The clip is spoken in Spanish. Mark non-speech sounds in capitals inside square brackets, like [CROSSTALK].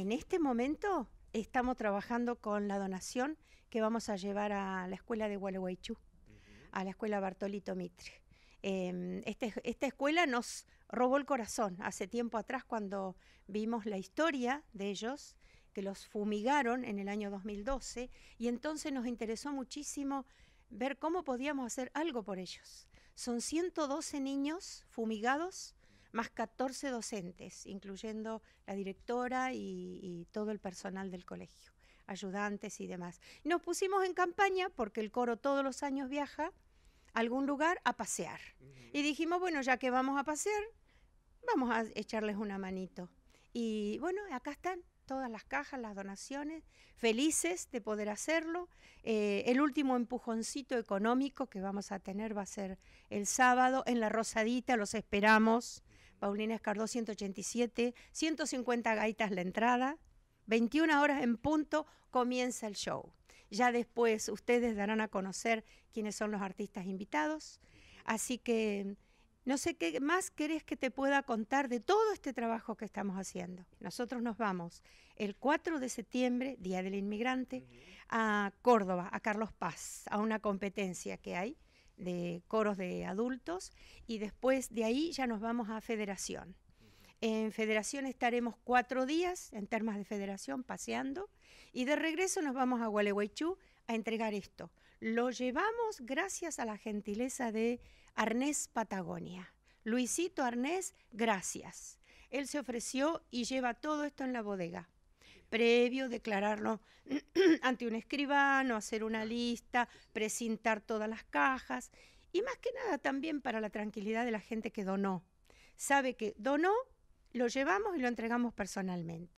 en este momento estamos trabajando con la donación que vamos a llevar a la escuela de Gualeguaychú, a la escuela Bartolito Mitre. Em, este, esta escuela nos robó el corazón hace tiempo atrás cuando vimos la historia de ellos, que los fumigaron en el año 2012, y entonces nos interesó muchísimo ver cómo podíamos hacer algo por ellos. Son 112 niños fumigados más 14 docentes, incluyendo la directora y, todo el personal del colegio, ayudantes y demás. Nos pusimos en campaña porque el coro todos los años viaja a algún lugar a pasear. Y dijimos, bueno, ya que vamos a pasear, vamos a echarles una manito. Y bueno, acá están todas las cajas, las donaciones, felices de poder hacerlo. Eh, el último empujoncito económico que vamos a tener va a ser el sábado en la Rosadita, los esperamos Paulina Escardó 187, 150 gaitas la entrada, 21 horas en punto comienza el show. Ya después ustedes darán a conocer quiénes son los artistas invitados. Así que no sé qué más querés que te pueda contar de todo este trabajo que estamos haciendo. Nosotros nos vamos el 4 de septiembre, Día del Inmigrante, a Córdoba, a Carlos Paz, a una competencia que hay de coros de adultos y después de ahí ya nos vamos a federación. En federación estaremos cuatro días en términos de federación paseando y de regreso nos vamos a Gualeguaychú a entregar esto. Lo llevamos gracias a la gentileza de Arnés Patagonia. Luisito Arnés, gracias. Él se ofreció y lleva todo esto en la bodega previo, declararlo [CLEARS THROAT] ante un escribano, hacer una lista, precintar todas las cajas y más que nada también para la tranquilidad de la gente que donó. Sabe que donó, lo llevamos y lo entregamos personalmente.